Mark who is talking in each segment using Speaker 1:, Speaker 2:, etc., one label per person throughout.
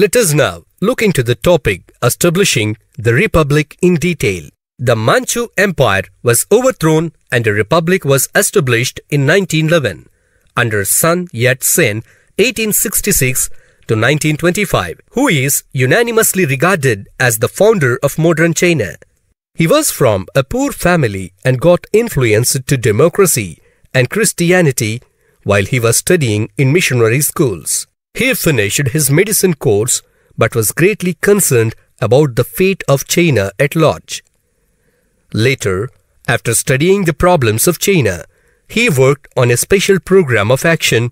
Speaker 1: Let us now look into the topic establishing the Republic in detail. The Manchu Empire was overthrown and a republic was established in 1911 under Sun Yat-sen 1866 to 1925, who is unanimously regarded as the founder of modern China. He was from a poor family and got influenced to democracy and Christianity while he was studying in missionary schools. He finished his medicine course but was greatly concerned about the fate of China at large. Later, after studying the problems of China, he worked on a special program of action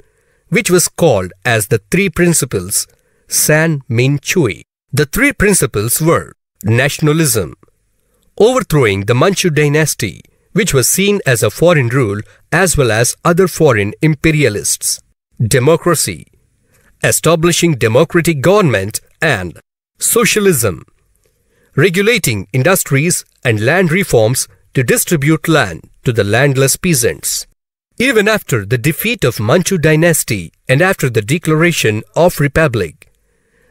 Speaker 1: which was called as the Three Principles San Min Chui. The three principles were nationalism, overthrowing the Manchu dynasty, which was seen as a foreign rule as well as other foreign imperialists, democracy, establishing democratic government and socialism, regulating industries and land reforms to distribute land to the landless peasants. Even after the defeat of Manchu dynasty and after the declaration of republic,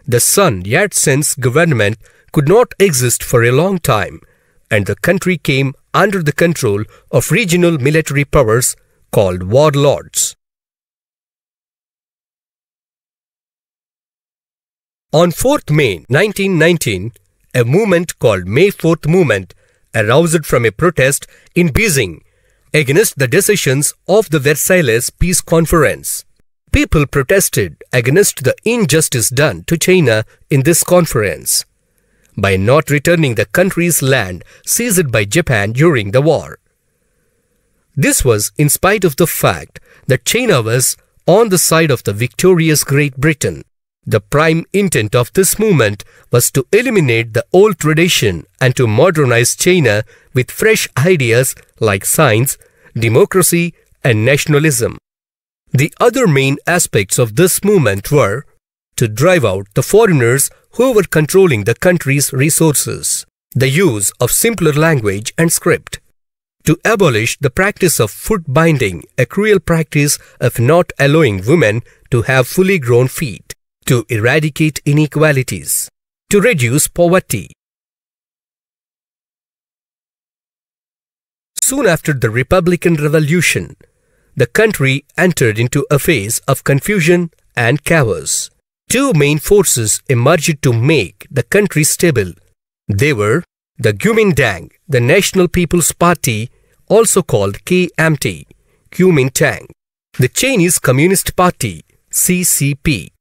Speaker 1: the Sun Yat-sen's government could not exist for a long time and the country came under the control of regional military powers called warlords. On 4th May 1919, a movement called May 4th Movement aroused from a protest in Beijing against the decisions of the Versailles Peace Conference. People protested against the injustice done to China in this conference by not returning the country's land seized by Japan during the war. This was in spite of the fact that China was on the side of the victorious Great Britain. The prime intent of this movement was to eliminate the old tradition and to modernize China with fresh ideas like science, democracy, and nationalism. The other main aspects of this movement were to drive out the foreigners who were controlling the country's resources, the use of simpler language and script, to abolish the practice of foot binding, a cruel practice of not allowing women to have fully grown feet to eradicate inequalities, to reduce poverty. Soon after the Republican Revolution, the country entered into a phase of confusion and chaos. Two main forces emerged to make the country stable. They were the Kuomintang, the National People's Party, also called KMT, Kuomintang, the Chinese Communist Party, CCP,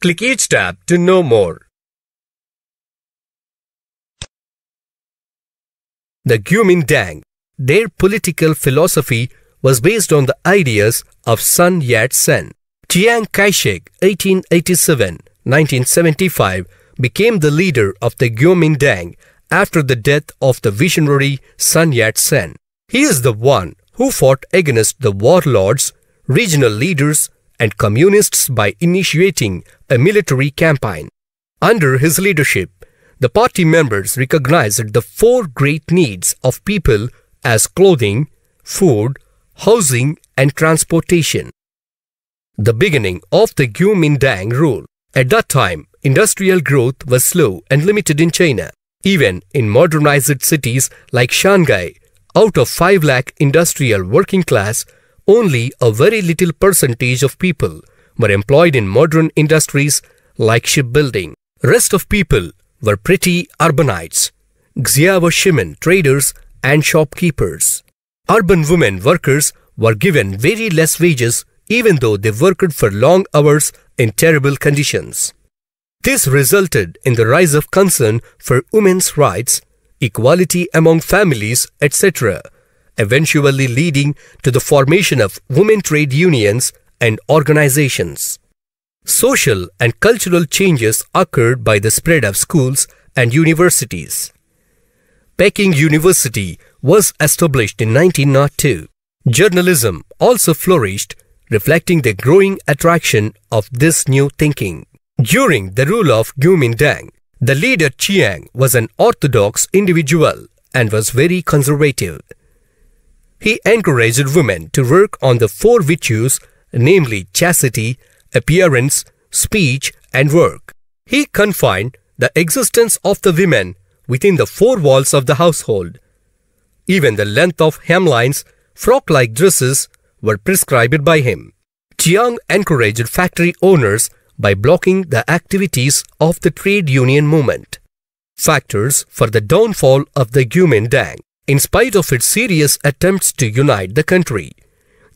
Speaker 1: Click each tab to know more. The Kuomintang, their political philosophy was based on the ideas of Sun Yat-sen. Chiang Kai-shek, 1887-1975, became the leader of the Kuomintang after the death of the visionary Sun Yat-sen. He is the one who fought against the warlords, regional leaders and communists by initiating a military campaign. Under his leadership, the party members recognized the four great needs of people as clothing, food, housing, and transportation. The beginning of the Kuomintang rule. At that time, industrial growth was slow and limited in China. Even in modernized cities like Shanghai, out of 5 lakh industrial working class, only a very little percentage of people were employed in modern industries like shipbuilding. Rest of people were pretty urbanites, shimen, traders and shopkeepers. Urban women workers were given very less wages even though they worked for long hours in terrible conditions. This resulted in the rise of concern for women's rights, equality among families, etc., eventually leading to the formation of women trade unions and organizations. Social and cultural changes occurred by the spread of schools and universities. Peking University was established in 1902. Journalism also flourished, reflecting the growing attraction of this new thinking. During the rule of Kuomintang, the leader Chiang was an orthodox individual and was very conservative. He encouraged women to work on the four virtues, namely chastity, appearance, speech, and work. He confined the existence of the women within the four walls of the household. Even the length of hemlines, frock-like dresses were prescribed by him. Chiang encouraged factory owners by blocking the activities of the trade union movement. Factors for the downfall of the Dang in spite of its serious attempts to unite the country.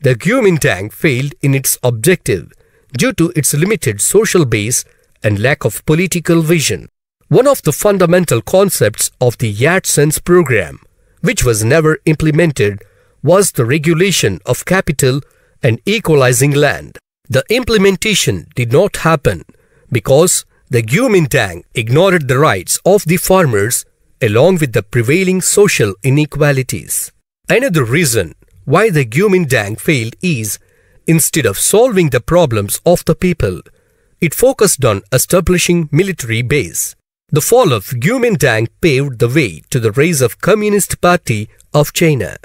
Speaker 1: The Kuomintang failed in its objective due to its limited social base and lack of political vision. One of the fundamental concepts of the Yat Sen's program, which was never implemented, was the regulation of capital and equalizing land. The implementation did not happen because the Kuomintang ignored the rights of the farmers along with the prevailing social inequalities. Another reason why the Kuomintang failed is, instead of solving the problems of the people, it focused on establishing military base. The fall of Kuomintang paved the way to the rise of Communist Party of China.